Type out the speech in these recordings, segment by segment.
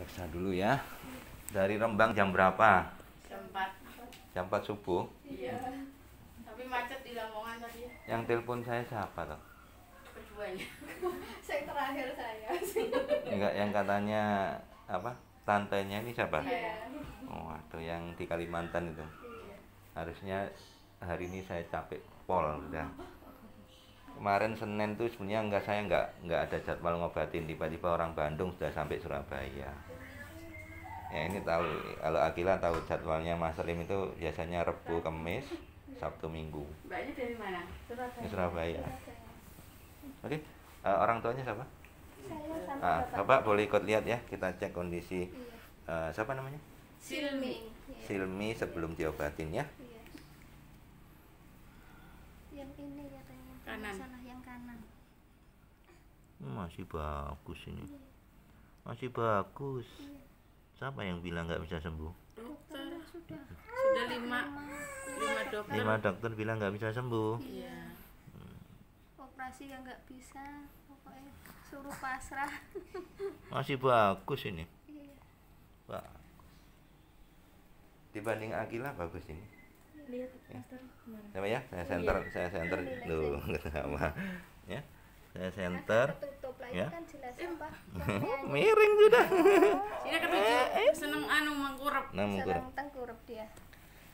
periksa dulu ya dari Rembang jam berapa jam 4 jam 4 subuh iya tapi macet di Lamongan tadi yang telepon saya siapa toh keduanya saya terakhir saya enggak yang katanya apa tantenya ini siapa iya. oh atau yang di Kalimantan itu iya. harusnya hari ini saya capek pol udah kemarin Senin tuh sebenarnya enggak saya enggak enggak ada jadwal ngobatin tiba-tiba orang Bandung sudah sampai Surabaya ya ini tahu kalau Akila tahu jadwalnya Mas Rim itu biasanya Rebu Kamis Sabtu Minggu Mbaknya dari mana Surabaya, Surabaya. oke okay. uh, eh, orang tuanya siapa Saya ah, bapak. bapak boleh ikut lihat ya kita cek kondisi iya. uh, siapa namanya Silmi iya. Silmi sebelum diobatin ya iya. masih bagus ini iya. masih bagus iya siapa yang bilang nggak bisa sembuh dokter sudah sudah lima lima dokter lima dokter bilang nggak bisa sembuh iya hmm. operasi yang nggak bisa pokoknya suruh pasrah masih bagus ini iya. Pak dibanding Akila bagus ini lihat ya. sama ya saya oh, center iya. saya center iya, iya, loh sama ya saya center ya. Kan jelas apa? Miring sudah. Sini eh, eh, seneng anu mengkurep. Nah, mengkurep. Seneng tengkurep dia.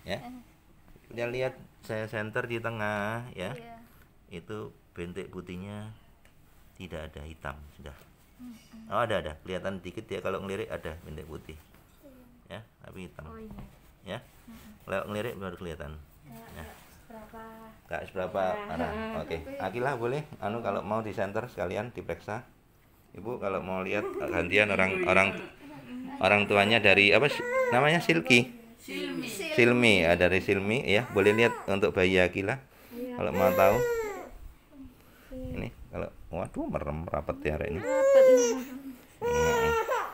Ya. Kita eh. lihat saya center di tengah ya. Iya. Itu bentik putihnya tidak ada hitam sudah. Oh ada ada kelihatan dikit ya kalau ngelirik ada bentik putih. Iya. Ya, tapi hitam. Oh, iya. Ya. Kalau ngelirik baru kelihatan. Iya, ya. ya seberapa berapa seberapa iya. arah? oke okay. Ya. Akilah boleh anu kalau mau di center sekalian diperiksa ibu kalau mau lihat gantian orang orang orang tuanya dari apa namanya Silki Silmi Silmi ya dari Silmi ya boleh lihat untuk bayi Akilah ya. kalau mau tahu ini kalau waduh merem rapat ya hari ini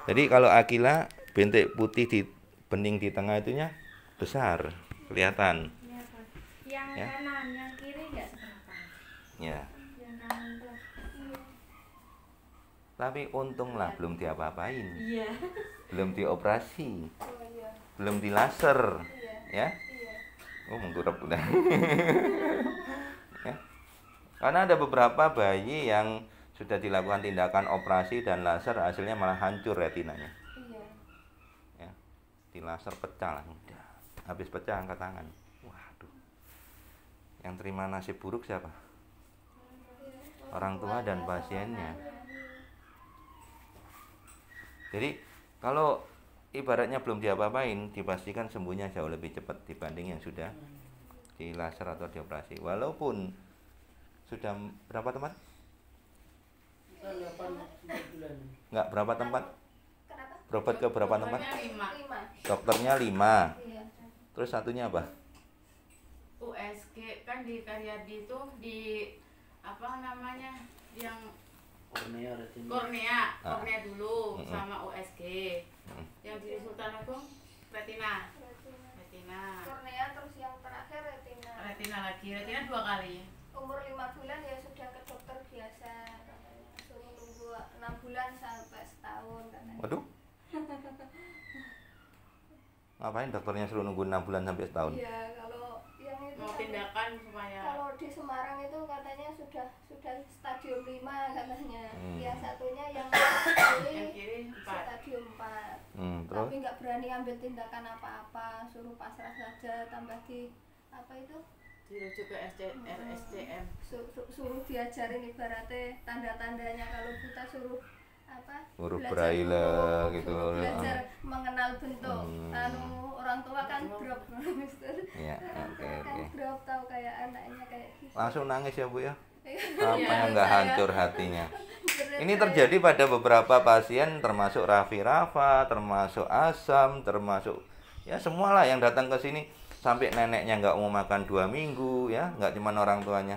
jadi kalau Akila bintik putih di bening di tengah itunya besar kelihatan yang ya. kanan yang kiri nggak seberapa ya iya. tapi untunglah ya. belum diapa-apain iya. belum dioperasi oh, iya. belum di laser iya. ya iya. oh mengkurap udah ya karena ada beberapa bayi yang sudah dilakukan tindakan operasi dan laser hasilnya malah hancur retinanya iya. ya di laser pecah lah udah habis pecah angkat tangan yang terima nasib buruk siapa? Orang tua dan pasiennya. Jadi kalau ibaratnya belum diapa-apain, dipastikan sembuhnya jauh lebih cepat dibanding yang sudah di laser atau dioperasi. Walaupun sudah berapa tempat? Enggak berapa tempat? Berobat ke berapa tempat? Dokternya lima. Iya. Terus satunya apa? USG kan di Karyadi itu di apa namanya yang kornea retina kornea ah. kornea dulu mm -hmm. sama USG mm -hmm. yang di Sultan Agung retina retina kornea terus yang terakhir retina retina lagi retina dua kali umur lima bulan ya sudah ke dokter biasa katanya suruh tunggu enam bulan sampai setahun katanya waduh ngapain dokternya suruh nunggu enam bulan sampai setahun ya kalau tindakan supaya kalau di Semarang itu katanya sudah sudah stadium 5 katanya hmm. ya satunya yang kiri, yang kiri 4. stadium 4 hmm, terus? tapi nggak berani ambil tindakan apa-apa suruh pasrah saja tambah di apa itu dirujuk ke SC, hmm. RSCM suruh diajarin ibaratnya tanda-tandanya kalau buta suruh apa huruf braille gitu belajar hmm. mengenal bentuk hmm. anu orang tua kan iya. drop mister ya, okay, kan okay. drop tahu kayak anaknya kayak gitu. langsung nangis ya bu ya iya. apa yang iya, nggak hancur hatinya ini terjadi pada beberapa pasien termasuk Rafi Rafa termasuk Asam termasuk ya semualah yang datang ke sini sampai neneknya nggak mau makan dua minggu ya nggak cuma orang tuanya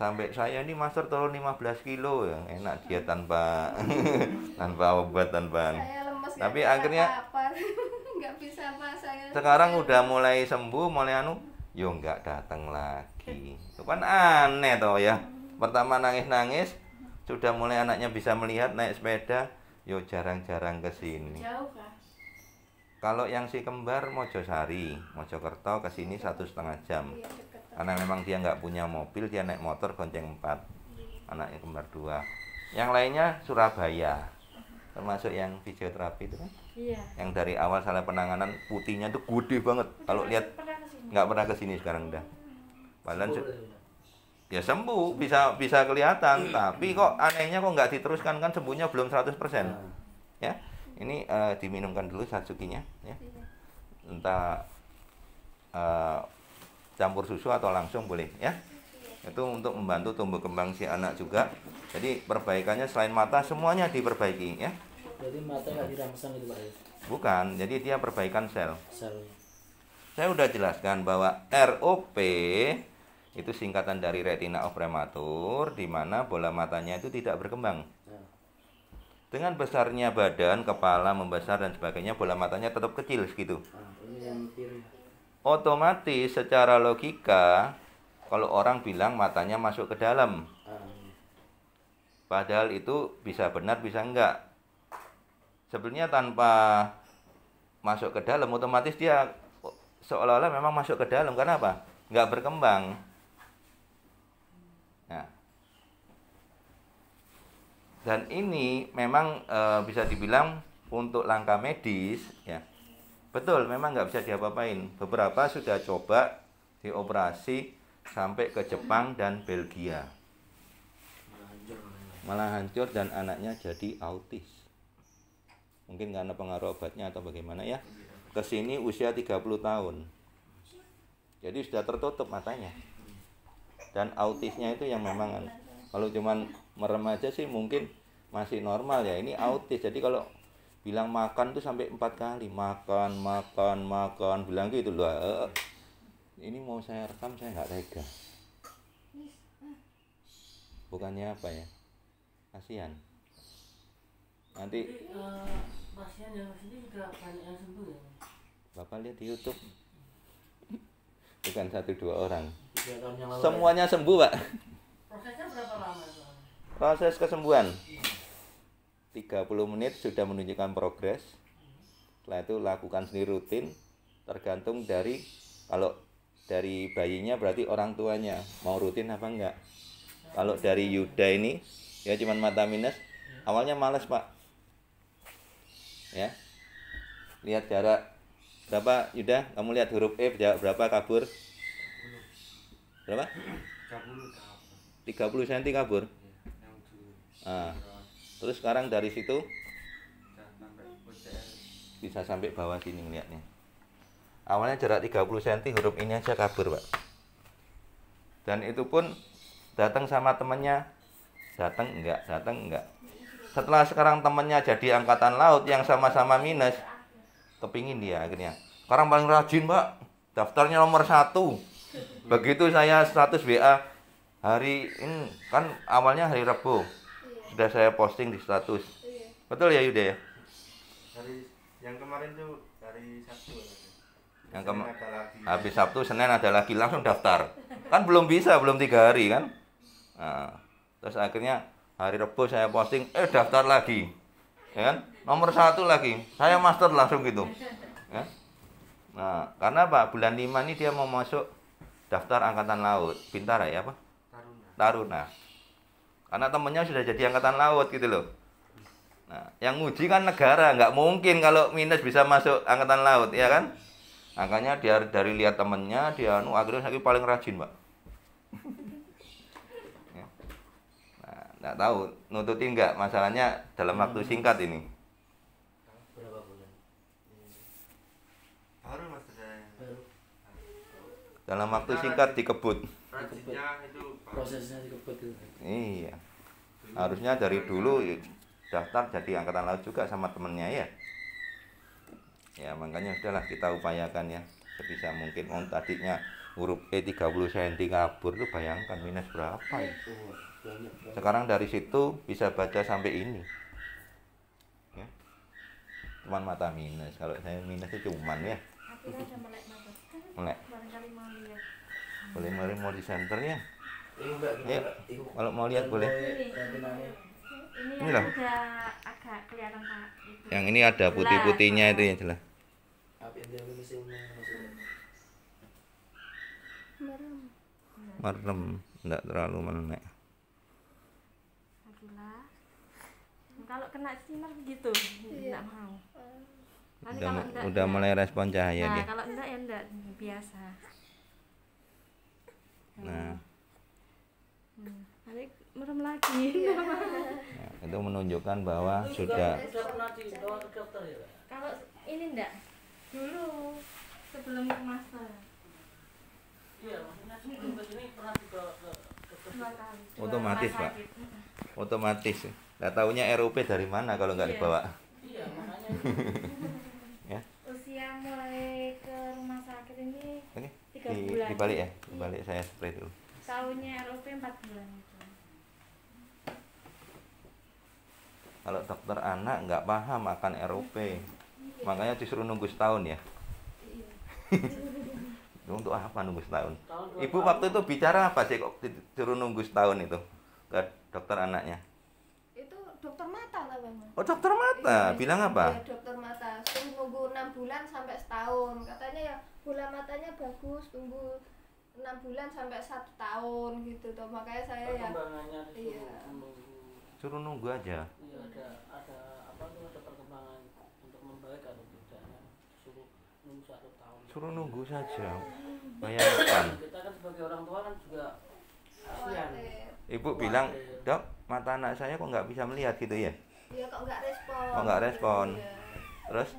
sampai saya ini master turun 15 kilo ya enak dia tanpa tanpa obat tanpa iya, iya, lemes, ya, tapi akhirnya apa -apa. bisa saya sekarang udah mulai sembuh mulai anu yo nggak datang lagi itu kan aneh toh ya pertama nangis nangis sudah mulai anaknya bisa melihat naik sepeda yo jarang-jarang ke sini kalau yang si kembar Mojosari Mojokerto ke sini satu setengah jam iya, karena memang dia nggak punya mobil dia naik motor gonceng empat anaknya kembar dua yang lainnya Surabaya termasuk yang fisioterapi itu kan iya. yang dari awal salah penanganan putihnya itu gede banget kalau lihat nggak pernah ke sini sekarang udah hmm. padahal sembuh, ya sembuh, bisa bisa kelihatan hmm. tapi kok anehnya kok nggak diteruskan kan sembuhnya belum 100% persen nah. ya ini uh, diminumkan dulu satsukinya ya iya. entah uh, campur susu atau langsung boleh ya itu untuk membantu tumbuh kembang si anak juga jadi perbaikannya selain mata semuanya diperbaiki ya jadi mata nggak dirangsang itu pak ya? bukan jadi dia perbaikan sel sel saya udah jelaskan bahwa ROP itu singkatan dari retina of prematur di mana bola matanya itu tidak berkembang ya. dengan besarnya badan, kepala membesar dan sebagainya, bola matanya tetap kecil segitu. Ah, otomatis secara logika kalau orang bilang matanya masuk ke dalam padahal itu bisa benar bisa enggak sebenarnya tanpa masuk ke dalam otomatis dia seolah-olah memang masuk ke dalam karena apa enggak berkembang nah dan ini memang e, bisa dibilang untuk langkah medis ya Betul, memang nggak bisa diapa-apain. Beberapa sudah coba dioperasi sampai ke Jepang dan Belgia. Malah hancur dan anaknya jadi autis. Mungkin karena pengaruh obatnya atau bagaimana ya. Kesini usia 30 tahun. Jadi sudah tertutup matanya. Dan autisnya itu yang memang kalau cuman merem aja sih mungkin masih normal ya. Ini autis. Jadi kalau bilang makan tuh sampai empat kali makan makan makan bilang gitu loh ini mau saya rekam saya nggak tega bukannya apa ya kasihan nanti eh, ya, ya? bapak lihat di YouTube bukan satu dua orang semuanya sembuh pak proses kesembuhan 30 menit sudah menunjukkan progres setelah itu lakukan sendiri rutin tergantung dari kalau dari bayinya berarti orang tuanya mau rutin apa enggak kalau dari Yuda ini ya cuman mata minus awalnya males pak ya lihat jarak berapa Yuda kamu lihat huruf F jarak berapa kabur berapa 30 cm kabur iya, ah Terus sekarang dari situ bisa sampai bawah sini ngeliatnya. Awalnya jarak 30 cm huruf ini aja kabur, Pak. Dan itu pun datang sama temannya, datang enggak, datang enggak. Setelah sekarang temannya jadi angkatan laut yang sama-sama minus, kepingin dia akhirnya. Sekarang paling rajin, Pak. Daftarnya nomor satu. Begitu saya status WA hari ini kan awalnya hari Rabu, sudah saya posting di status iya. betul ya Yuda ya dari yang kemarin tuh dari Sabtu yang kemarin habis Sabtu Senin ada lagi langsung daftar kan belum bisa belum tiga hari kan nah, terus akhirnya hari Rabu saya posting eh daftar lagi ya kan nomor satu lagi saya master langsung gitu ya nah karena pak bulan lima ini dia mau masuk daftar angkatan laut pintar ya pak Taruna. Taruna. Karena temennya sudah jadi angkatan laut gitu loh. Nah, yang nguji kan negara, nggak mungkin kalau minus bisa masuk angkatan laut, ya kan? Makanya dia dari lihat temennya, dia anu akhirnya saya paling rajin, Pak. Ya. Nah, nggak tahu nututin nggak masalahnya dalam waktu singkat ini. Dalam waktu singkat dikebut. Rajinnya itu prosesnya cukup iya harusnya dari dulu ya daftar jadi angkatan laut juga sama temennya ya ya makanya sudahlah kita upayakan ya sebisa mungkin Oh tadinya huruf E 30 cm kabur tuh bayangkan minus berapa ya sekarang dari situ bisa baca sampai ini ya cuman mata minus kalau saya minus itu cuman ya melek kan? boleh mau di center ya ya, kalau mau lihat boleh. Ini loh. Eh, agak kelihatan Pak. Yang ini ada nah, putih-putihnya nah, itu ya jelas. Merem, enggak terlalu menek. Kalau kena sinar begitu, iya. enggak mau. udah, udah mulai respon cahaya nah, dia. Kalau enggak ya enggak biasa. Nah. Hmm. merem lagi ya. nah, itu menunjukkan bahwa itu sudah ya, kalau ini enggak dulu sebelum ke master iya, otomatis pak otomatis nggak tahunya RUP dari mana kalau nggak iya. dibawa iya ya usia mulai ke rumah sakit ini tiga bulan di, dibalik ya dibalik saya spray dulu tahunnya RUP 4 bulan itu. Kalau dokter anak nggak paham akan RUP. Iya. Makanya disuruh nunggu setahun ya. Iya. Untuk apa nunggu setahun? Tahun Ibu tahun. waktu itu bicara apa sih kok disuruh nunggu setahun itu ke dokter anaknya? Itu dokter mata lah bang. Oh dokter mata, iya, bilang apa? Ya, dokter mata, suruh nunggu enam bulan sampai setahun. Katanya ya bola matanya bagus, tunggu enam bulan sampai satu tahun gitu toh makanya saya ya iya suruh nunggu aja iya ada ada apa tuh ada perkembangan untuk membaik atau tidaknya suruh nunggu satu tahun suruh nunggu saja iya. bayangkan kita kan sebagai orang tua kan juga kasihan ibu bilang dok mata anak saya kok nggak bisa melihat gitu ya iya kok nggak respon kok nggak respon iya. terus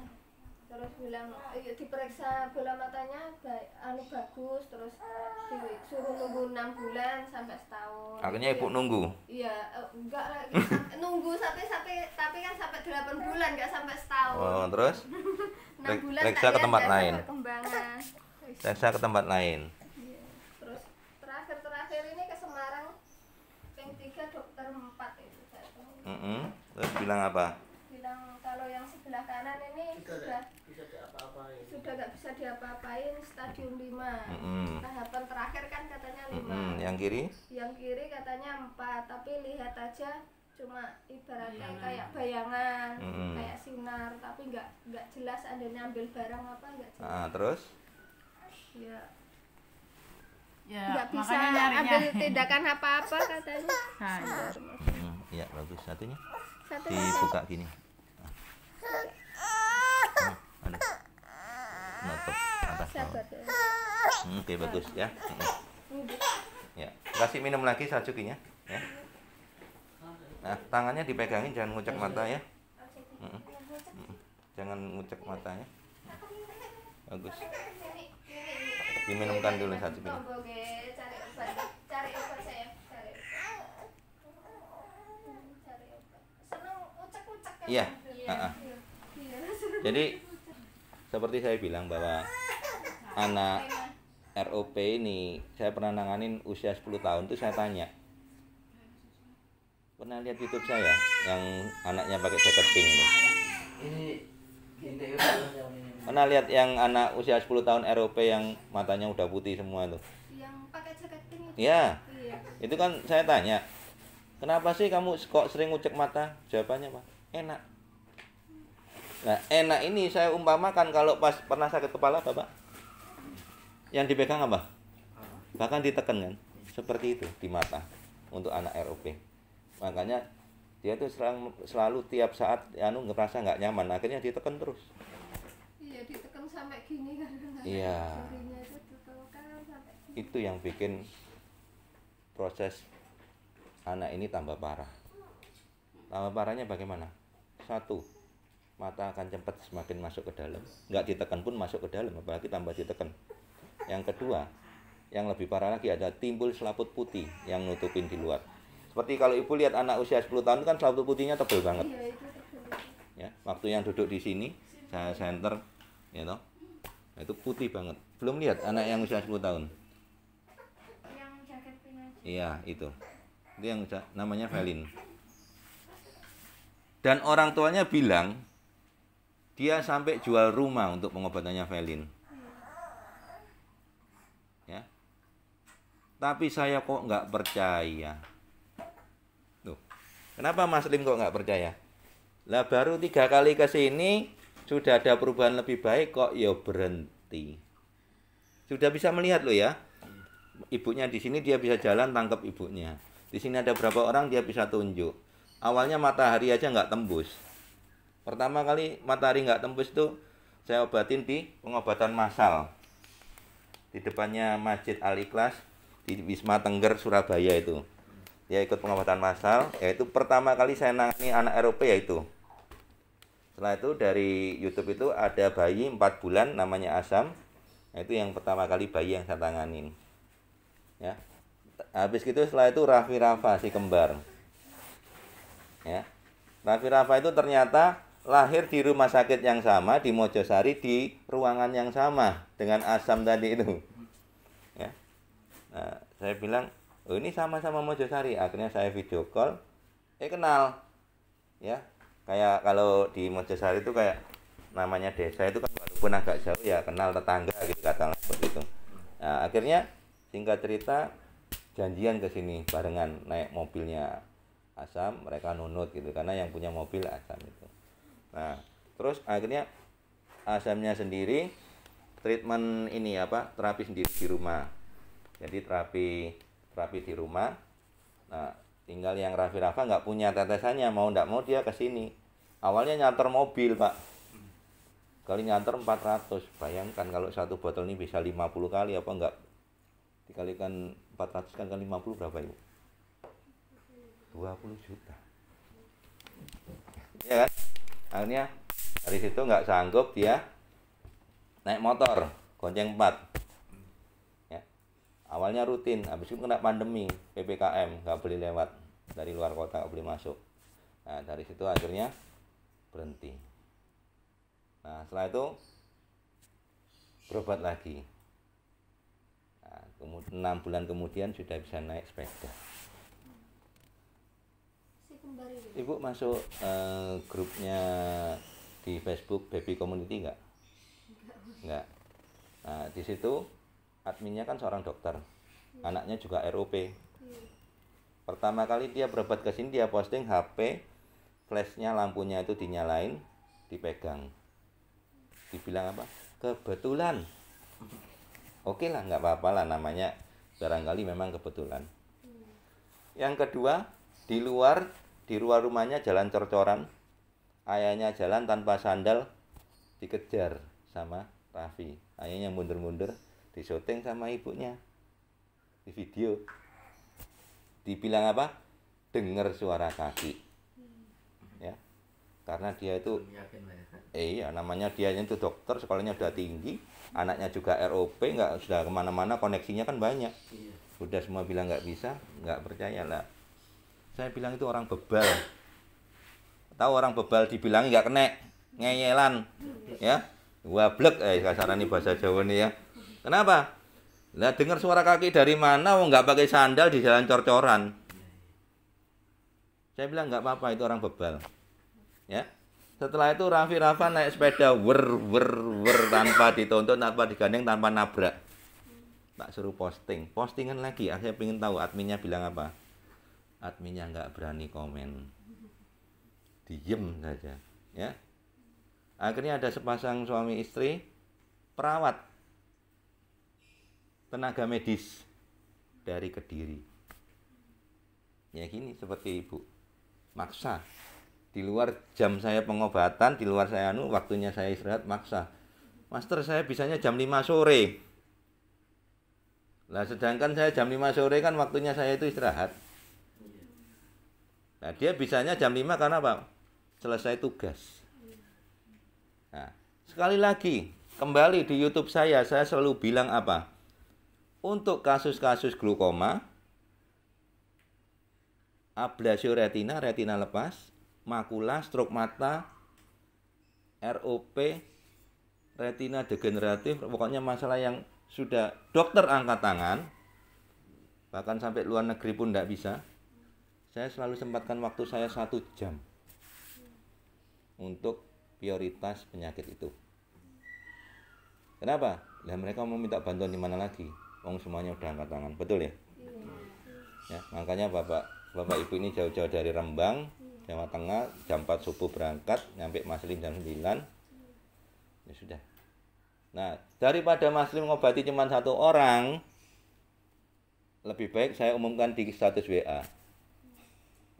terus bilang ayo diperiksa bola matanya baik anu bagus terus disuruh nunggu enam bulan sampai setahun akhirnya ibu iya. nunggu iya eh, enggak lagi nunggu sampai sampai tapi kan sampai delapan bulan enggak sampai setahun oh terus periksa ke tempat lain periksa ke tempat lain terus terakhir terakhir ini ke Semarang yang tiga dokter empat itu mm -hmm. terus bilang apa bilang kalau yang sebelah kanan ini sudah udah nggak bisa diapa-apain stadium 5 mm. tahapan terakhir kan katanya 5 mm. yang kiri yang kiri katanya 4 tapi lihat aja cuma ibaratnya bayangan. kayak bayangan mm. kayak sinar tapi nggak nggak jelas ada ambil barang apa nggak jelas ah, terus ya ya nggak bisa ambil tindakan apa-apa katanya nah, ya bagus satunya Satu dibuka gini ah. nah. ada nutup atas hmm, oke okay, bagus ya hmm. ya kasih minum lagi sajukinya ya nah tangannya dipegangin jangan ngucek mata ya hmm. Hmm. jangan ngucek matanya bagus diminumkan dulu sajukinya ya. Iya. Iya. Jadi seperti saya bilang bahwa anak ROP ini saya pernah nanganin usia 10 tahun tuh saya tanya pernah lihat YouTube saya yang anaknya pakai jaket pink ini pernah lihat yang anak usia 10 tahun ROP yang matanya udah putih semua tuh yang pakai jaket pink ya itu kan saya tanya kenapa sih kamu kok sering ucek mata jawabannya pak enak Nah, enak ini saya umpamakan kalau pas pernah sakit kepala Bapak. Yang dipegang apa? Bahkan ditekan kan? Seperti itu di mata untuk anak ROP. Makanya dia tuh selalu, selalu tiap saat anu ngerasa nggak nyaman, akhirnya ditekan terus. Iya, ditekan sampai gini kan. Iya. Itu yang bikin proses anak ini tambah parah. Tambah parahnya bagaimana? Satu, mata akan cepat semakin masuk ke dalam nggak ditekan pun masuk ke dalam apalagi tambah ditekan yang kedua yang lebih parah lagi ada timbul selaput putih yang nutupin di luar seperti kalau ibu lihat anak usia 10 tahun kan selaput putihnya tebal banget iya, ya waktu yang duduk di sini saya center you ya know, nah, itu putih banget belum lihat anak yang usia 10 tahun Iya itu itu yang namanya valin. dan orang tuanya bilang dia sampai jual rumah untuk pengobatannya Felin. Ya. Tapi saya kok nggak percaya. Tuh. Kenapa Mas Lim kok nggak percaya? Lah baru tiga kali ke sini sudah ada perubahan lebih baik kok ya berhenti. Sudah bisa melihat loh ya. Ibunya di sini dia bisa jalan tangkap ibunya. Di sini ada berapa orang dia bisa tunjuk. Awalnya matahari aja nggak tembus. Pertama kali matahari nggak tembus itu saya obatin di pengobatan massal. Di depannya Masjid Al Ikhlas di Wisma Tengger Surabaya itu. Ya ikut pengobatan massal, yaitu pertama kali saya nangani anak eropa yaitu. Setelah itu dari YouTube itu ada bayi 4 bulan namanya Asam. Itu yang pertama kali bayi yang saya tanganin. Ya. Habis gitu setelah itu Raffi Rafa si kembar. Ya. Raffi Rafa itu ternyata lahir di rumah sakit yang sama di Mojosari di ruangan yang sama dengan Asam tadi itu. Ya. Nah, saya bilang, oh, ini sama-sama Mojosari. Akhirnya saya video call, eh kenal. Ya. Kayak kalau di Mojosari itu kayak namanya desa itu kan walaupun agak jauh ya kenal tetangga gitu kata seperti itu. Nah, akhirnya singkat cerita janjian ke sini barengan naik mobilnya Asam, mereka nunut gitu karena yang punya mobil Asam itu nah terus akhirnya asamnya sendiri treatment ini apa terapi sendiri di rumah jadi terapi terapi di rumah nah tinggal yang Rafi Rafa nggak punya tetesannya mau ndak mau dia ke sini awalnya nyantar mobil pak kali nyantar 400 bayangkan kalau satu botol ini bisa 50 kali apa enggak dikalikan 400 kan kali 50 berapa ibu 20 juta ya kan akhirnya dari situ nggak sanggup dia naik motor gonceng empat, ya. awalnya rutin habis itu kena pandemi PPKM nggak boleh lewat dari luar kota nggak boleh masuk nah dari situ akhirnya berhenti nah setelah itu berobat lagi nah, 6 bulan kemudian sudah bisa naik sepeda Gitu? Ibu masuk uh, grupnya di Facebook Baby Community nggak? Nggak. Nah, di situ adminnya kan seorang dokter. Ya. Anaknya juga ROP. Ya. Pertama kali dia berobat ke sini dia posting HP flashnya lampunya itu dinyalain, dipegang. Dibilang apa? Kebetulan. Oke okay lah, nggak apa-apa lah namanya barangkali memang kebetulan. Iya. Yang kedua, di luar di luar rumahnya jalan corcoran. Ayahnya jalan tanpa sandal dikejar sama Raffi. Ayahnya mundur-mundur disyuting sama ibunya di video. Dibilang apa? Dengar suara kaki. Hmm. Ya. Karena dia itu Eh, ya iya, namanya dia itu dokter, sekolahnya udah tinggi, anaknya juga ROP, nggak sudah kemana-mana, koneksinya kan banyak. Iya. Udah semua bilang nggak bisa, nggak percaya lah saya bilang itu orang bebal tahu orang bebal dibilang nggak kena ngeyelan ya wablek eh kasaran ini bahasa Jawa nih ya kenapa lah dengar suara kaki dari mana mau nggak pakai sandal di jalan cor-coran saya bilang nggak apa-apa itu orang bebal ya setelah itu Raffi Rafa naik sepeda wer wer wer tanpa dituntut tanpa digandeng tanpa nabrak tak suruh posting postingan lagi ah, saya pengen tahu adminnya bilang apa adminnya nggak berani komen diem saja ya akhirnya ada sepasang suami istri perawat tenaga medis dari kediri ya gini seperti ibu maksa di luar jam saya pengobatan di luar saya anu waktunya saya istirahat maksa master saya bisanya jam 5 sore lah sedangkan saya jam 5 sore kan waktunya saya itu istirahat Nah, dia bisanya jam 5 karena apa? Selesai tugas. Nah, sekali lagi, kembali di YouTube saya, saya selalu bilang apa? Untuk kasus-kasus glukoma, ablasio retina, retina lepas, makula, stroke mata, ROP, retina degeneratif, pokoknya masalah yang sudah dokter angkat tangan, bahkan sampai luar negeri pun tidak bisa saya selalu sempatkan waktu saya satu jam untuk prioritas penyakit itu. Kenapa? Dan mereka mau minta bantuan di mana lagi? Wong semuanya udah angkat tangan, betul ya? Iya. Ya, makanya bapak bapak ibu ini jauh-jauh dari Rembang, Jawa Tengah, jam 4 subuh berangkat, nyampe Maslim jam 9. Ya sudah. Nah, daripada Maslim ngobati cuma satu orang, lebih baik saya umumkan di status WA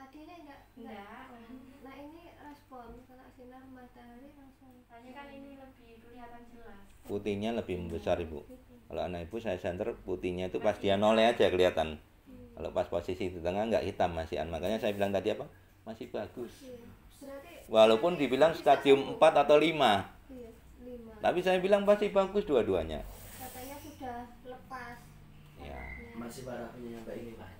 tadinya enggak enggak hmm. nah ini respon kena sinar matahari langsung tadi kan ini lebih kelihatan jelas putihnya lebih membesar iya, ibu kalau anak ibu saya senter putihnya itu pas dia noleh aja kelihatan iya. kalau pas posisi di tengah enggak hitam masih an, makanya saya bilang tadi apa masih bagus iya. walaupun dibilang stadium 4 atau 5 tapi saya bilang pasti bagus dua-duanya katanya sudah lepas ya masih parahnya sampai ini pak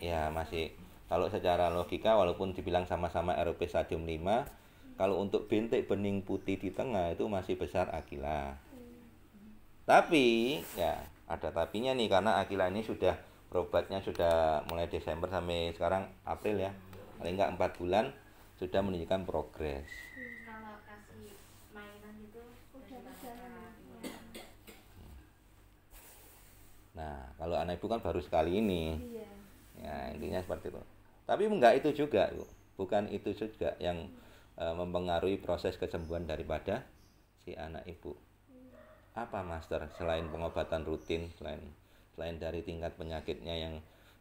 ya masih kalau secara logika walaupun dibilang sama-sama RP stadium 5, kalau untuk bintik bening putih di tengah itu masih besar Akila. Tapi ya ada tapinya nih karena Akila ini sudah probatnya sudah mulai Desember sampai sekarang April ya. Paling enggak 4 bulan sudah menunjukkan progres. Nah, kalau anak ibu kan baru sekali ini. Iya. Ya, intinya seperti itu. Tapi enggak itu juga, bukan itu juga yang e, mempengaruhi proses kesembuhan daripada si anak ibu. Apa master selain pengobatan rutin, selain selain dari tingkat penyakitnya yang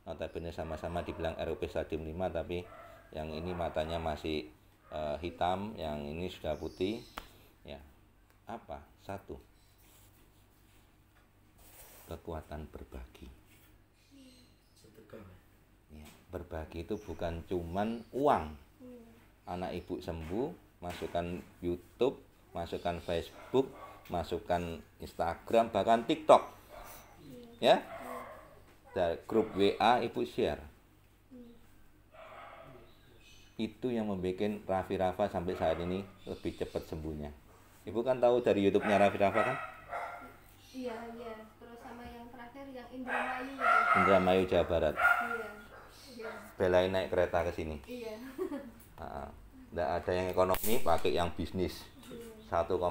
notabene sama-sama dibilang ROP stadium 5 tapi yang ini matanya masih e, hitam, yang ini sudah putih. Ya. Apa? Satu. Kekuatan berbagi berbagi itu bukan cuman uang hmm. anak ibu sembuh masukkan YouTube masukkan Facebook masukkan Instagram bahkan TikTok iya. ya dari grup WA ibu share hmm. itu yang membuat Raffi Rafa sampai saat ini lebih cepat sembuhnya ibu kan tahu dari YouTube-nya Raffi Rafa kan iya iya terus sama yang terakhir yang Indramayu Indramayu Jawa Barat belain naik kereta ke sini iya nah, enggak ada yang ekonomi pakai yang bisnis 1,8 juta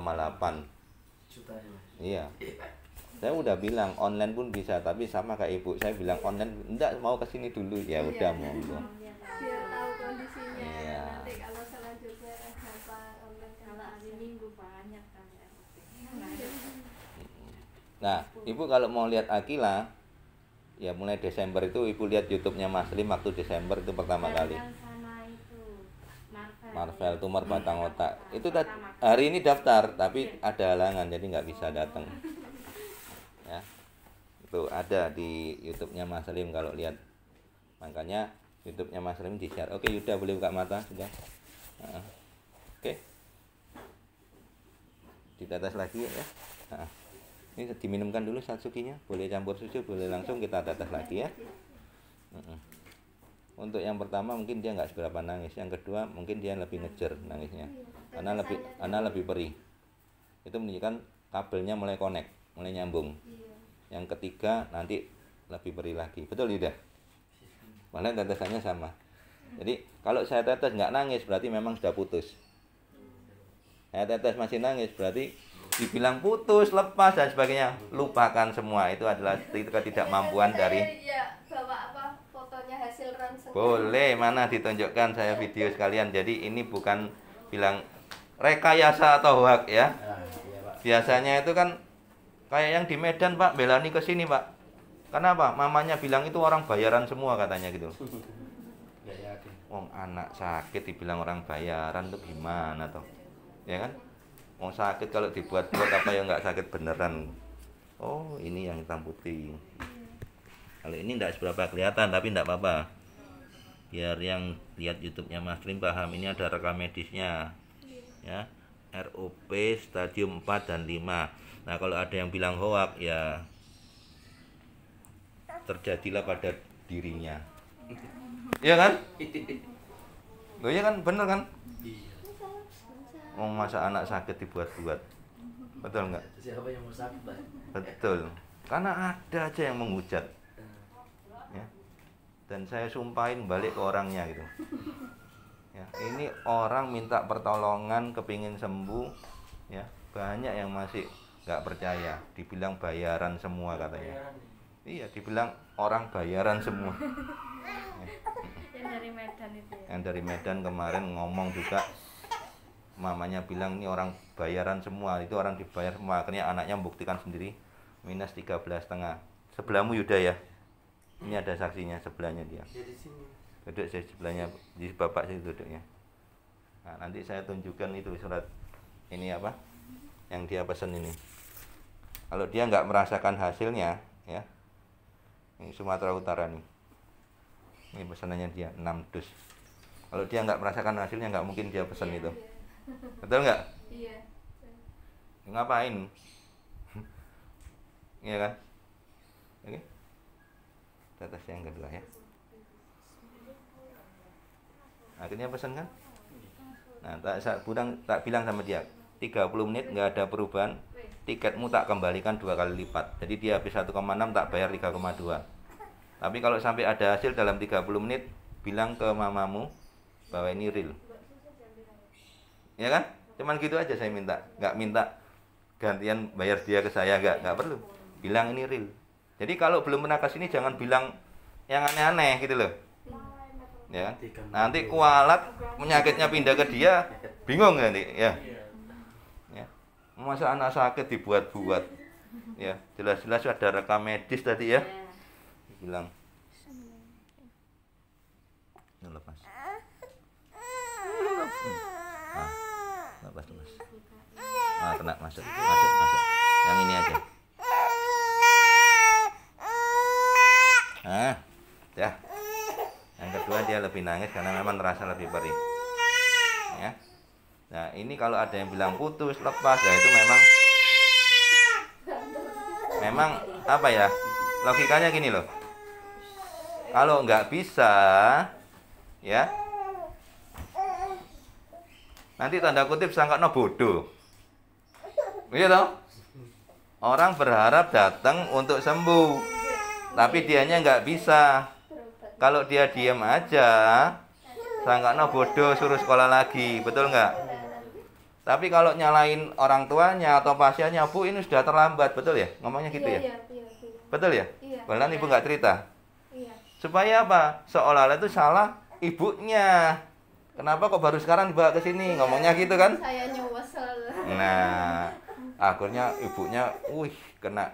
iya, iya saya udah bilang online pun bisa tapi sama kayak ibu saya bilang online enggak mau ke sini dulu ya iya. udah mau biar tahu kondisinya iya. nanti kalau selanjutnya kan, ya. nah ibu kalau mau lihat Akila ya mulai Desember itu ibu lihat YouTube-nya Mas Lim waktu Desember itu pertama Dan kali. Sama itu, Marvel, Marvel tumor batang otak. Itu hari ini daftar iya. tapi ada halangan jadi nggak bisa datang. Ya. Itu ada di YouTube-nya Mas Lim kalau lihat. Makanya YouTube-nya Mas Lim di-share. Oke, Yuda boleh buka mata sudah. Nah. Oke. atas lagi ya. Nah ini diminumkan dulu satsukinya boleh campur susu boleh langsung kita tetes lagi ya untuk yang pertama mungkin dia nggak seberapa nangis yang kedua mungkin dia lebih ngejer nangisnya karena lebih karena lebih perih itu menunjukkan kabelnya mulai connect mulai nyambung yang ketiga nanti lebih perih lagi betul tidak mana tetesannya sama jadi kalau saya tetes nggak nangis berarti memang sudah putus saya tetes masih nangis berarti dibilang putus, lepas dan sebagainya, lupakan semua. Itu adalah ketidakmampuan iya, dari ya, bawa apa fotonya hasil Boleh, mana ditunjukkan saya video sekalian. Jadi ini bukan bilang rekayasa atau hoax ya. Ah, iya, Biasanya itu kan kayak yang di Medan, Pak, Belani ke sini, Pak. Kenapa? Mamanya bilang itu orang bayaran semua katanya gitu. Wong anak sakit dibilang orang bayaran tuh gimana toh? Ya kan? mau sakit kalau dibuat-buat apa yang nggak sakit beneran oh ini yang hitam putih kalau ini tidak seberapa kelihatan tapi tidak apa-apa biar yang lihat YouTube-nya Mas Rim paham ini ada rekam medisnya ya ROP stadium 4 dan 5 nah kalau ada yang bilang hoak ya terjadilah pada dirinya iya kan? Loh, iya kan bener kan? mau masa anak sakit dibuat-buat betul nggak siapa yang mau sakit betul karena ada aja yang menghujat hmm. ya dan saya sumpahin balik ke orangnya gitu ya ini orang minta pertolongan kepingin sembuh ya banyak yang masih nggak percaya dibilang bayaran semua katanya ya? iya dibilang orang bayaran semua ya. yang dari Medan itu ya. yang dari Medan kemarin ngomong juga mamanya bilang ini orang bayaran semua itu orang dibayar semua akhirnya anaknya membuktikan sendiri minus 13 setengah sebelahmu Yuda ya ini ada saksinya sebelahnya dia duduk saya sebelahnya di bapak saya duduknya nah, nanti saya tunjukkan itu surat ini apa yang dia pesan ini kalau dia nggak merasakan hasilnya ya ini Sumatera Utara nih ini pesanannya dia 6 dus kalau dia nggak merasakan hasilnya nggak mungkin dia pesan iya, itu iya betul nggak iya ngapain iya kan oke tetes yang kedua ya akhirnya pesan kan nah tak saya bilang tak bilang sama dia 30 menit nggak ada perubahan tiketmu tak kembalikan dua kali lipat jadi dia habis 1,6 tak bayar 3,2 tapi kalau sampai ada hasil dalam 30 menit bilang ke mamamu bahwa ini real ya kan cuman gitu aja saya minta nggak minta gantian bayar dia ke saya nggak nggak perlu bilang ini real jadi kalau belum pernah ke sini jangan bilang yang aneh-aneh gitu loh ya kan? nanti kualat penyakitnya pindah ke dia bingung nanti ya ya masa anak sakit dibuat-buat ya jelas-jelas ada rekam medis tadi ya bilang ya, lepas nak masuk masuk masuk yang ini aja Ah, ya yang kedua dia lebih nangis karena memang terasa lebih perih ya nah ini kalau ada yang bilang putus lepas ya itu memang memang apa ya logikanya gini loh kalau nggak bisa ya nanti tanda kutip sangka no bodoh Iya toh? Orang berharap datang untuk sembuh, tapi dianya nggak bisa. Kalau dia diam aja, sangkatnya bodoh suruh sekolah lagi, betul nggak? Tapi kalau nyalain orang tuanya atau pasiennya, bu ini sudah terlambat, betul ya? Ngomongnya gitu iya, ya? Iya, iya, betul ya? Bahkan ibu nggak cerita. Supaya apa? Seolah-olah itu salah ibunya. Kenapa kok baru sekarang dibawa ke sini? Ngomongnya gitu kan? Nah, akhirnya ibunya wih kena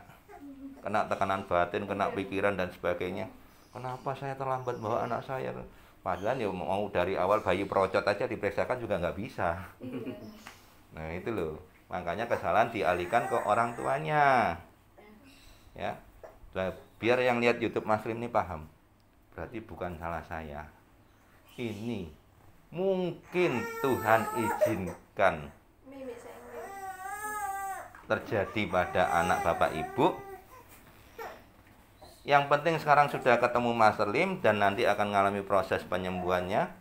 kena tekanan batin kena pikiran dan sebagainya kenapa saya terlambat bawa anak saya padahal ya mau dari awal bayi procot aja diperiksakan juga nggak bisa iya. nah itu loh makanya kesalahan dialihkan ke orang tuanya ya biar yang lihat YouTube Mas Rim ini paham berarti bukan salah saya ini mungkin Tuhan izinkan terjadi pada anak bapak ibu yang penting sekarang sudah ketemu Mas Lim dan nanti akan mengalami proses penyembuhannya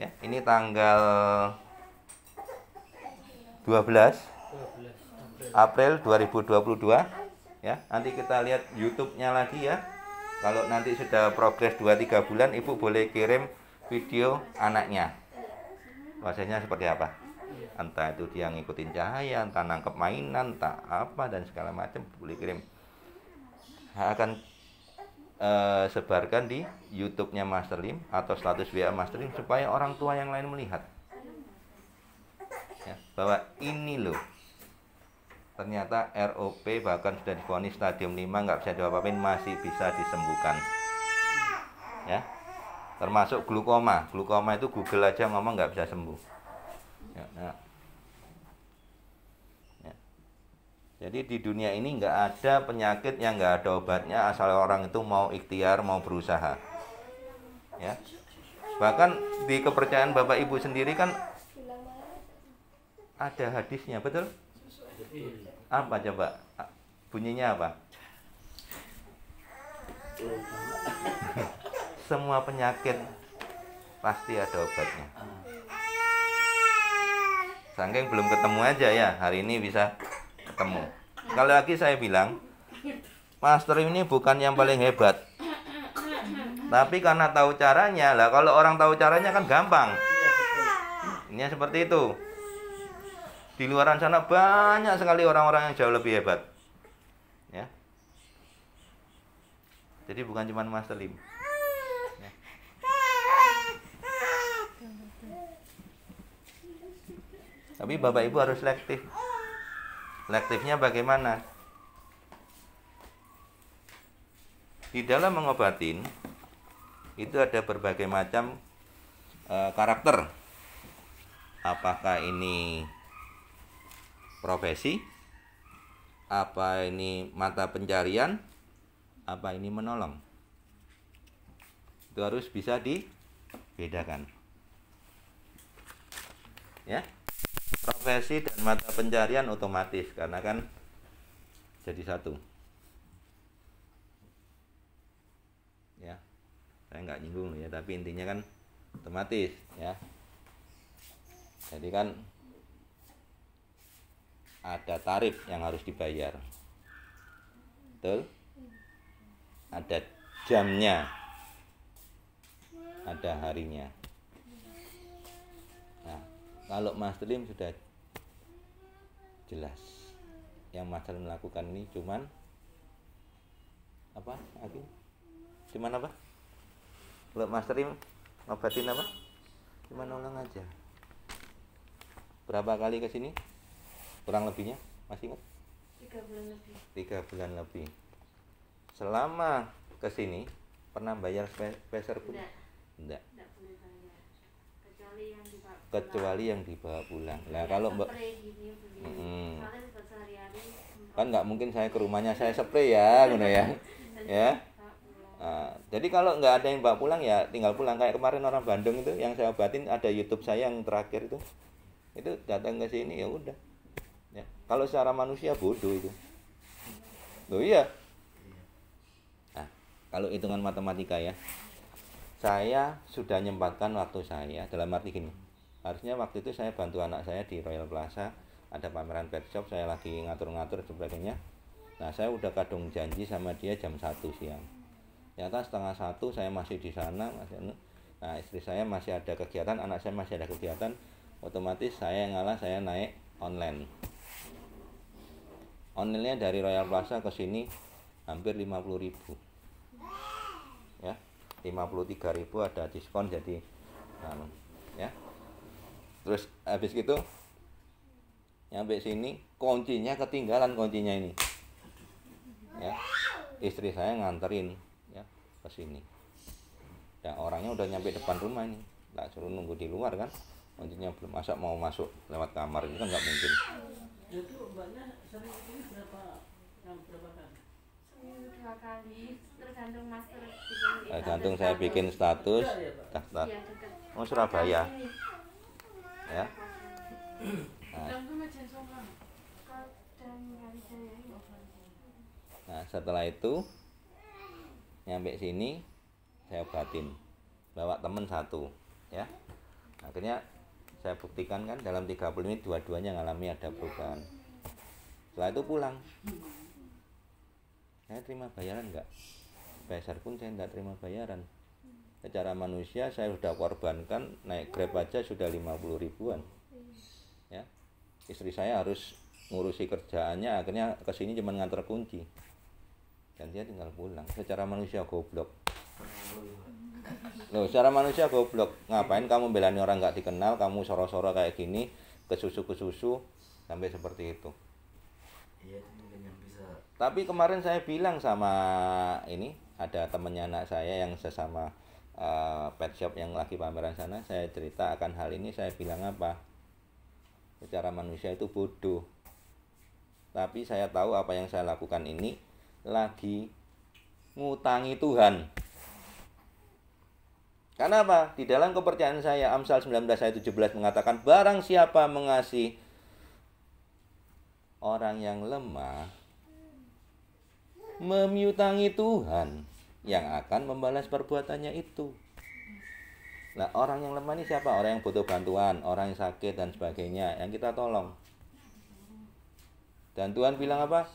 ya ini tanggal 12 April 2022 ya nanti kita lihat YouTube-nya lagi ya kalau nanti sudah progres 2-3 bulan ibu boleh kirim video anaknya prosesnya seperti apa entah itu dia ngikutin cahaya entah nangkep mainan entah apa dan segala macam boleh kirim akan uh, sebarkan di YouTube-nya Master Lim atau status WA Master Lim supaya orang tua yang lain melihat ya, bahwa ini loh ternyata ROP bahkan sudah difonis stadium 5 nggak bisa diapa-apain masih bisa disembuhkan ya termasuk glukoma glukoma itu Google aja ngomong nggak bisa sembuh ya, nah, Jadi di dunia ini nggak ada penyakit yang nggak ada obatnya asal orang itu mau ikhtiar, mau berusaha. Ya. Bahkan di kepercayaan Bapak Ibu sendiri kan ada hadisnya, betul? Apa coba? Bunyinya apa? Semua penyakit pasti ada obatnya. Saking belum ketemu aja ya, hari ini bisa ketemu. Sekali lagi saya bilang, master ini bukan yang paling hebat. Tapi karena tahu caranya, lah kalau orang tahu caranya kan gampang. Ini seperti itu. Di luar sana banyak sekali orang-orang yang jauh lebih hebat. Ya. Jadi bukan cuma master lim. Ya. Tapi Bapak Ibu harus selektif. Lektifnya bagaimana? Di dalam mengobatin itu ada berbagai macam e, karakter. Apakah ini profesi? Apa ini mata pencarian? Apa ini menolong? Itu harus bisa dibedakan. Ya ekspresi dan mata pencarian otomatis karena kan jadi satu. Ya. Saya nggak nyinggung ya, tapi intinya kan otomatis ya. Jadi kan ada tarif yang harus dibayar. Betul? Ada jamnya. Ada harinya. Nah, kalau Mas sudah jelas yang macan melakukan ini cuman apa lagi cuman apa lo masterim ngobatin apa cuman ulang aja berapa kali ke sini kurang lebihnya masih ingat tiga bulan lebih tiga bulan lebih selama ke sini pernah bayar spacer pun enggak enggak, enggak bayar kecuali yang kecuali yang dibawa pulang. Nah kalau mbak, hmm. kan nggak mungkin saya ke rumahnya saya spray ya, ya, ya. Iya. Nah, jadi kalau nggak ada yang bawa pulang ya tinggal pulang kayak kemarin orang Bandung itu yang saya obatin ada YouTube saya yang terakhir itu itu datang ke sini ya udah ya. kalau secara manusia bodoh itu loh iya nah, kalau hitungan matematika ya saya sudah nyempatkan waktu saya dalam arti gini harusnya waktu itu saya bantu anak saya di Royal Plaza ada pameran pet shop saya lagi ngatur-ngatur sebagainya nah saya udah kadung janji sama dia jam 1 siang ternyata setengah satu saya masih di sana masih anu. nah istri saya masih ada kegiatan anak saya masih ada kegiatan otomatis saya yang ngalah saya naik online onlinenya dari Royal Plaza ke sini hampir 50 ribu ya 53 ribu ada diskon jadi anu, ya terus habis gitu nyampe sini kuncinya ketinggalan kuncinya ini ya istri saya nganterin ya ke sini Dan orangnya udah nyampe depan rumah ini nggak suruh nunggu di luar kan kuncinya belum masa mau masuk lewat kamar itu kan nggak mungkin itu mbaknya sering ini berapa berapa kali dua kali tergantung master tergantung saya bikin status iya, ya, daftar oh Surabaya iya, ya nah. nah. setelah itu nyampe sini saya obatin bawa temen satu ya akhirnya saya buktikan kan dalam 30 menit dua-duanya ngalami ada perubahan setelah itu pulang saya terima bayaran enggak besar pun saya enggak terima bayaran secara manusia saya sudah korbankan naik grab aja sudah 50 ribuan ya istri saya harus ngurusi kerjaannya akhirnya kesini cuma ngantar kunci dan dia tinggal pulang secara manusia goblok loh secara manusia goblok ngapain kamu belani orang nggak dikenal kamu soro-soro kayak gini ke susu ke susu sampai seperti itu iya, tapi kemarin saya bilang sama ini ada temennya anak saya yang sesama Eh, pet shop yang lagi pameran sana saya cerita akan hal ini saya bilang apa secara manusia itu bodoh tapi saya tahu apa yang saya lakukan ini lagi ngutangi Tuhan karena apa? Di dalam kepercayaan saya, Amsal 19 ayat 17 mengatakan, Barang siapa mengasihi orang yang lemah, memiutangi Tuhan yang akan membalas perbuatannya itu. Nah, orang yang lemah ini siapa? Orang yang butuh bantuan, orang yang sakit dan sebagainya yang kita tolong. Dan Tuhan bilang apa?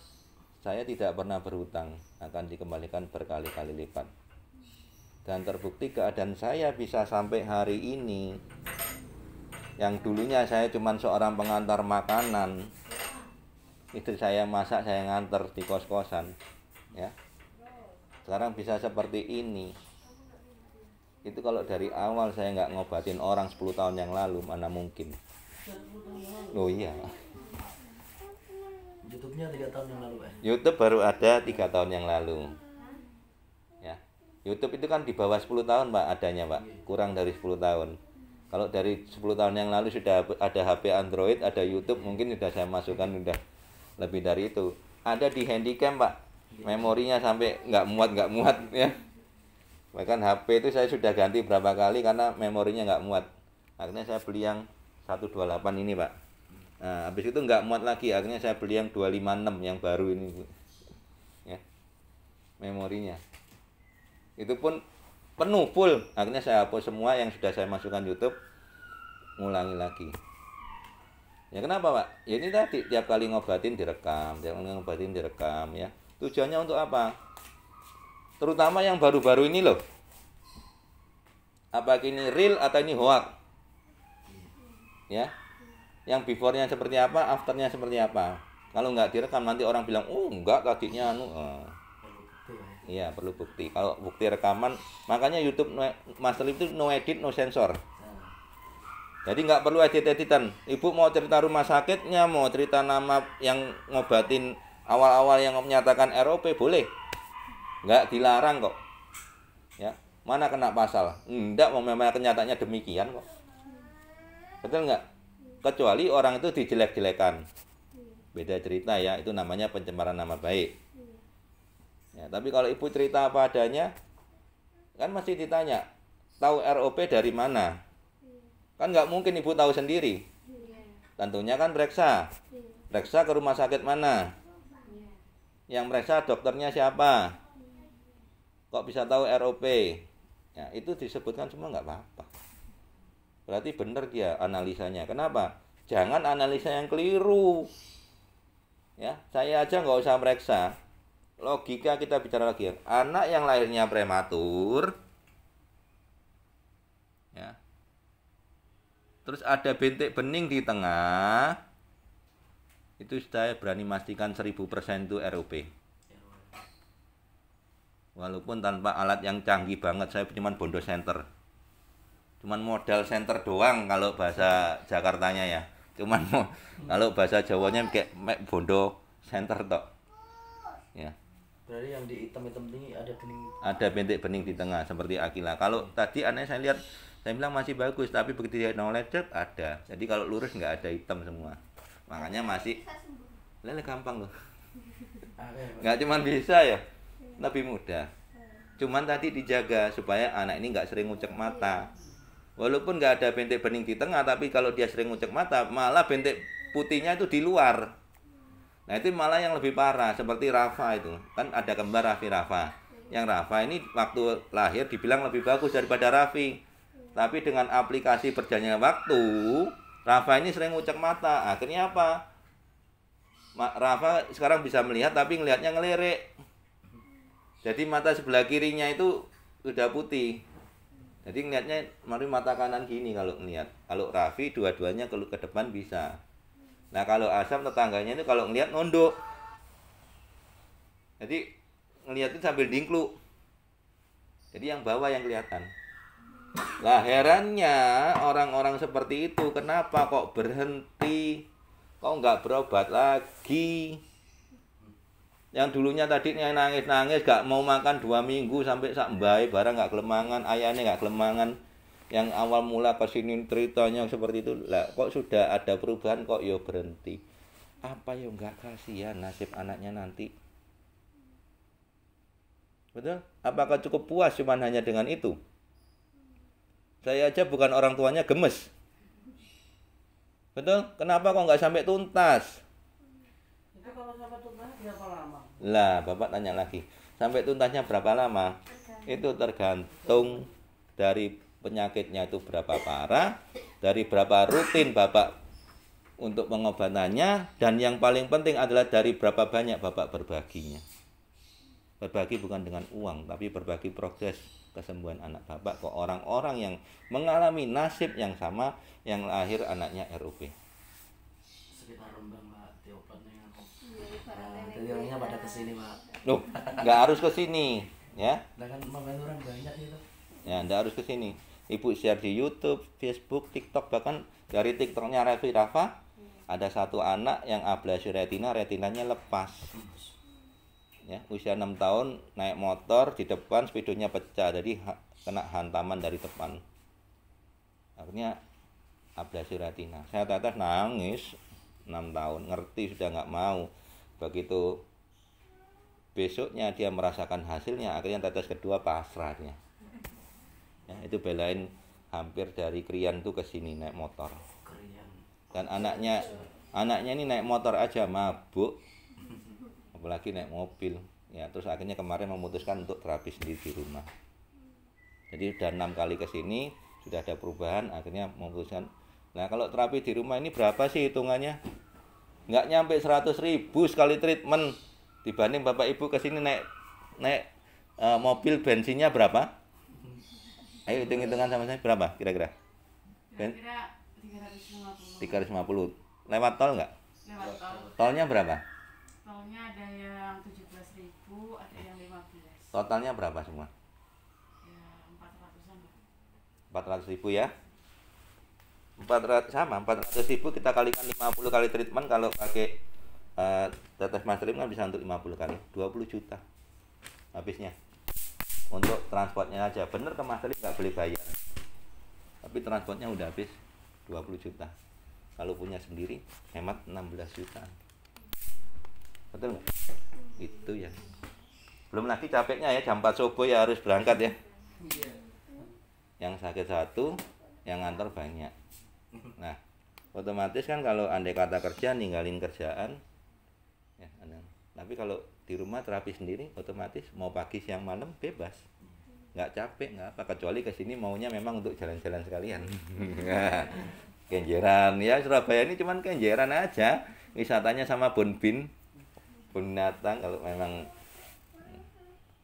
Saya tidak pernah berhutang, akan dikembalikan berkali-kali lipat. Dan terbukti keadaan saya bisa sampai hari ini yang dulunya saya cuma seorang pengantar makanan istri saya masak saya nganter di kos-kosan ya sekarang bisa seperti ini itu kalau dari awal saya nggak ngobatin orang 10 tahun yang lalu mana mungkin oh iya eh. youtube baru ada tiga tahun yang lalu ya YouTube itu kan di bawah 10 tahun pak adanya pak iya. kurang dari 10 tahun kalau dari 10 tahun yang lalu sudah ada HP Android ada YouTube mungkin sudah saya masukkan sudah lebih dari itu ada di handycam pak memorinya sampai nggak muat nggak muat ya bahkan HP itu saya sudah ganti berapa kali karena memorinya nggak muat akhirnya saya beli yang 128 ini pak nah habis itu nggak muat lagi akhirnya saya beli yang 256 yang baru ini bu ya memorinya itu pun penuh full akhirnya saya hapus semua yang sudah saya masukkan YouTube ngulangi lagi ya kenapa pak ya ini tadi tiap kali ngobatin direkam tiap kali ngobatin direkam ya Tujuannya untuk apa? Terutama yang baru-baru ini loh. Apa ini real atau ini hoax? Ya. Yang before-nya seperti apa, afternya seperti apa. Kalau nggak direkam nanti orang bilang, "Oh, enggak tadinya anu." Eh. Iya, perlu bukti. Kalau bukti rekaman, makanya YouTube no, Master itu no edit, no sensor. Jadi nggak perlu edit-editan. Ibu mau cerita rumah sakitnya, mau cerita nama yang ngobatin awal-awal yang menyatakan ROP boleh nggak dilarang kok ya mana kena pasal enggak memang kenyataannya demikian kok betul nggak kecuali orang itu dijelek-jelekan beda cerita ya itu namanya pencemaran nama baik ya tapi kalau ibu cerita apa adanya kan masih ditanya tahu ROP dari mana kan nggak mungkin ibu tahu sendiri iya. tentunya kan periksa iya. periksa ke rumah sakit mana yang meriksa dokternya siapa kok bisa tahu ROP ya, itu disebutkan semua nggak apa-apa berarti benar dia ya analisanya kenapa jangan analisa yang keliru ya saya aja nggak usah meriksa logika kita bicara lagi ya. anak yang lahirnya prematur ya terus ada bintik bening di tengah itu saya berani memastikan 1000% itu ROP walaupun tanpa alat yang canggih banget saya cuma bondo center cuma modal center doang kalau bahasa Jakartanya ya cuma kalau bahasa Jawanya kayak mek bondo center tok ya berarti yang di hitam hitam ini ada bening ada bentik bening di tengah seperti akila kalau tadi aneh saya lihat saya bilang masih bagus tapi begitu dia nolak ada jadi kalau lurus nggak ada hitam semua makanya masih lele gampang loh ah, iya, iya. nggak cuman bisa ya iya. lebih mudah cuman tadi dijaga supaya anak ini nggak sering ngucek mata walaupun nggak ada bentik bening di tengah tapi kalau dia sering ngucek mata malah bentik putihnya itu di luar nah itu malah yang lebih parah seperti Rafa itu kan ada kembar Rafi Rafa yang Rafa ini waktu lahir dibilang lebih bagus daripada Raffi tapi dengan aplikasi berjalannya waktu Rafa ini sering ngucek mata. Akhirnya apa? Rafa sekarang bisa melihat tapi ngelihatnya ngelirik. Jadi mata sebelah kirinya itu sudah putih. Jadi ngelihatnya mari mata kanan gini kalau ngelihat. Kalau Rafi dua-duanya ke, ke depan bisa. Nah, kalau Asam tetangganya itu kalau ngelihat nunduk. Jadi ngelihatin sambil dingkluk. Jadi yang bawah yang kelihatan. Lah herannya orang-orang seperti itu kenapa kok berhenti? Kok nggak berobat lagi? Yang dulunya tadi nangis-nangis gak mau makan dua minggu sampai sampai barang nggak kelemangan ayahnya nggak kelemangan yang awal mula kesini ceritanya seperti itu lah kok sudah ada perubahan kok yo ya berhenti apa yo ya, nggak kasihan nasib anaknya nanti betul apakah cukup puas cuman hanya dengan itu saya aja bukan orang tuanya gemes. Betul? Kenapa kok nggak sampai tuntas? Itu kalau sampai tuntas berapa lama? Lah, Bapak tanya lagi. Sampai tuntasnya berapa lama? Itu tergantung dari penyakitnya itu berapa parah, dari berapa rutin Bapak untuk pengobatannya, dan yang paling penting adalah dari berapa banyak Bapak berbaginya. Berbagi bukan dengan uang, tapi berbagi progres kesembuhan anak bapak ke orang-orang yang mengalami nasib yang sama yang lahir anaknya RUP. Sekitar Rembang iya, nah, pada kesini Pak. Loh, nggak harus kesini ya. Dengan kan banyak itu. Ya, nggak harus kesini. Ibu share di YouTube, Facebook, TikTok bahkan dari TikToknya Revi Rafa iya. ada satu anak yang ablasi retina, retinanya lepas. Hmm ya usia 6 tahun naik motor di depan speedonya pecah jadi kena hantaman dari depan akhirnya ablasi retina saya tata nangis 6 tahun ngerti sudah nggak mau begitu besoknya dia merasakan hasilnya akhirnya tetes kedua pasrahnya ya, itu belain hampir dari Krian tuh ke sini naik motor dan anaknya anaknya ini naik motor aja mabuk apalagi naik mobil ya terus akhirnya kemarin memutuskan untuk terapi sendiri di rumah jadi sudah enam kali ke sini sudah ada perubahan akhirnya memutuskan nah kalau terapi di rumah ini berapa sih hitungannya nggak nyampe 100 ribu sekali treatment dibanding bapak ibu ke sini naik naik e, mobil bensinnya berapa ayo hitung hitungan sama saya berapa kira-kira ben 350 lewat tol nggak lewat tol tolnya berapa totalnya ada yang ribu ada yang 15 totalnya berapa semua ya 400an 400 ribu ya empat ratus sama empat ratus ribu kita kalikan lima puluh kali treatment kalau pakai uh, tetes masterim kan bisa untuk lima puluh kali dua puluh juta habisnya untuk transportnya aja bener ke masterim nggak beli bayar tapi transportnya udah habis dua puluh juta kalau punya sendiri hemat enam belas juta betul nggak itu ya belum lagi capeknya ya jam 4 subuh ya harus berangkat ya iya. yang sakit satu yang ngantor banyak nah otomatis kan kalau andai kata kerja ninggalin kerjaan ya tapi kalau di rumah terapi sendiri otomatis mau pagi siang malam bebas nggak capek nggak apa kecuali ke sini maunya memang untuk jalan-jalan sekalian kenjeran ya Surabaya ini cuman kenjeran aja wisatanya sama Bonbin binatang kalau memang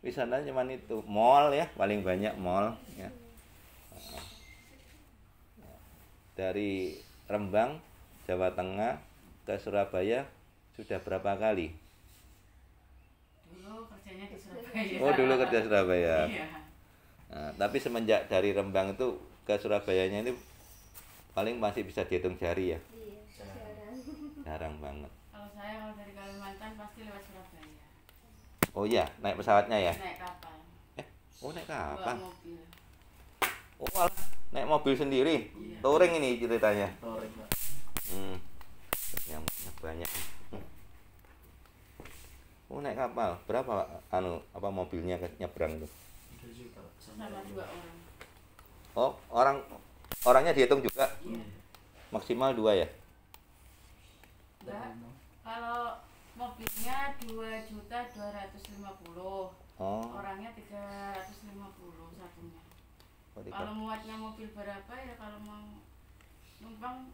wisata cuman itu mall ya paling banyak mall ya dari Rembang Jawa Tengah ke Surabaya sudah berapa kali dulu kerjanya di Surabaya oh dulu kerja Surabaya iya. nah, tapi semenjak dari Rembang itu ke Surabayanya ini paling masih bisa dihitung jari ya iya, jarang banget kalau saya kalau dari kan pasti lewat Surabaya. Oh iya, naik pesawatnya ya? Naik kapal. Eh, oh naik kapal. mobil. Oh, alah, naik mobil sendiri. Iya. Touring ini ceritanya. Touring, Pak. Hmm. Yang banyak. Oh, naik kapal. Berapa anu apa mobilnya nyebrang itu? juta, Sama orang. Oh, orang orangnya dihitung juga? Iya. Maksimal dua ya? Enggak. Kalau mobilnya dua juta dua ratus lima puluh oh. orangnya tiga ratus lima puluh satunya oh, kalau muatnya mobil berapa ya kalau mau numpang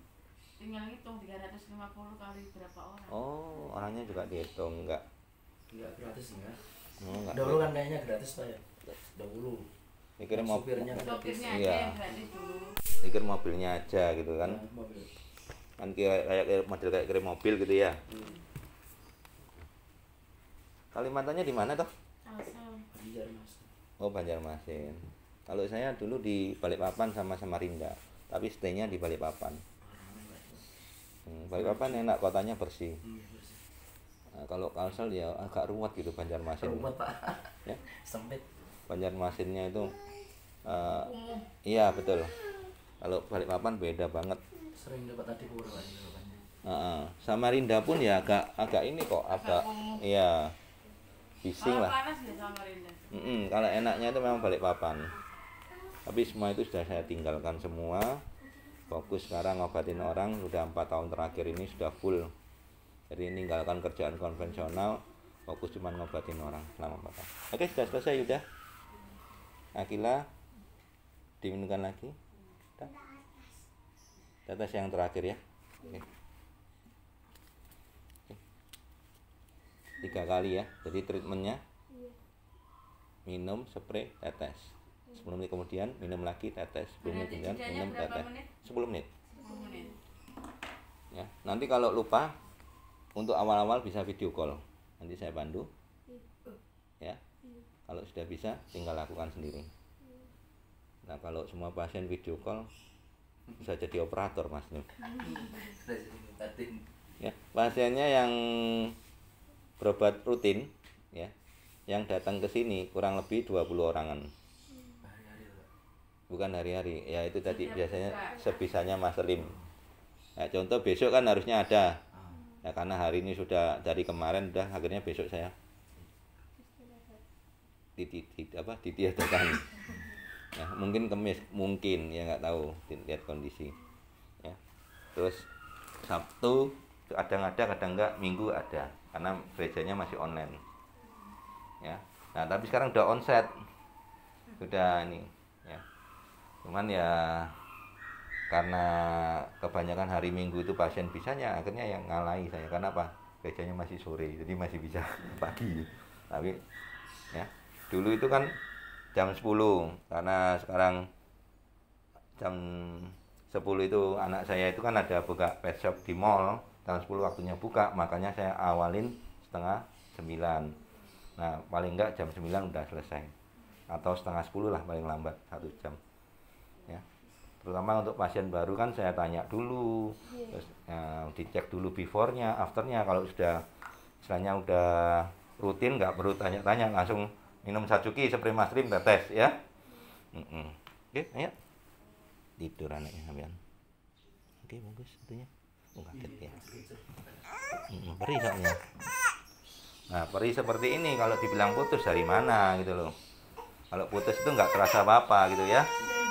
tinggal hitung puluh kali berapa orang oh orangnya juga dihitung enggak enggak gratis enggak Dulu oh, enggak dahulu kan kayaknya gratis pak ya dahulu pikir mobilnya sopirnya iya. gratis dulu mobilnya aja gitu kan ya, mobil. kan kayak, kayak model kayak kirim mobil gitu ya hmm. Kalimantannya di mana toh? Oh Banjarmasin. Kalau saya dulu di Balikpapan sama Samarinda, tapi staynya di Balikpapan. Hmm, Balikpapan enak kotanya bersih. Iya, nah, kalau Kalsel ya agak ruwet gitu Banjarmasin. Ruwet pak. Ya. Sempit. Banjarmasinnya itu, uh, iya betul. Kalau Balikpapan beda banget. Sering dapat tadi Uh, Samarinda pun ya agak agak ini kok agak, iya bising lah mm -mm, kalau enaknya itu memang balik papan tapi semua itu sudah saya tinggalkan semua fokus sekarang ngobatin orang sudah empat tahun terakhir ini sudah full jadi ninggalkan kerjaan konvensional fokus cuma ngobatin orang selama empat tahun oke sudah selesai sudah Akila diminumkan lagi Tetes yang terakhir ya oke. tiga kali ya jadi treatmentnya iya. minum spray tetes 10 iya. menit kemudian minum lagi tetes 10 menit kemudian minum tetes 10 menit ya nanti kalau lupa untuk awal-awal bisa video call nanti saya bantu iya. ya kalau sudah bisa tinggal lakukan sendiri nah kalau semua pasien video call bisa jadi operator mas Nur ya pasiennya yang berobat rutin ya yang datang ke sini kurang lebih 20 orangan bukan hari-hari ya itu tadi biasanya sebisanya Mas Lim nah, contoh besok kan harusnya ada ya karena hari ini sudah dari kemarin udah akhirnya besok saya titik apa ditiadakan ya, mungkin kemis mungkin ya nggak tahu lihat kondisi ya terus Sabtu kadang ada kadang enggak Minggu ada karena gerejanya masih online ya nah tapi sekarang udah onset sudah ini ya cuman ya karena kebanyakan hari minggu itu pasien bisanya akhirnya yang ngalahi saya karena apa gerejanya masih sore jadi masih bisa pagi tapi ya dulu itu kan jam 10 karena sekarang jam 10 itu anak saya itu kan ada buka pet shop di mall Tanggal 10 waktunya buka, makanya saya awalin setengah 9. Nah, paling enggak jam 9 udah selesai. Atau setengah 10 lah paling lambat, satu jam. Ya. Terutama untuk pasien baru kan saya tanya dulu, iya. terus ya, dicek dulu before-nya, after-nya. Kalau sudah, misalnya udah rutin nggak perlu tanya-tanya, langsung minum sacuki spray stream tetes ya. Mm -mm. Oke, okay, ayo tidur anaknya ambil. Oke, okay, bagus tentunya kaget ya. hmm, perih soalnya nah perih seperti ini kalau dibilang putus dari mana gitu loh kalau putus itu nggak terasa apa-apa gitu ya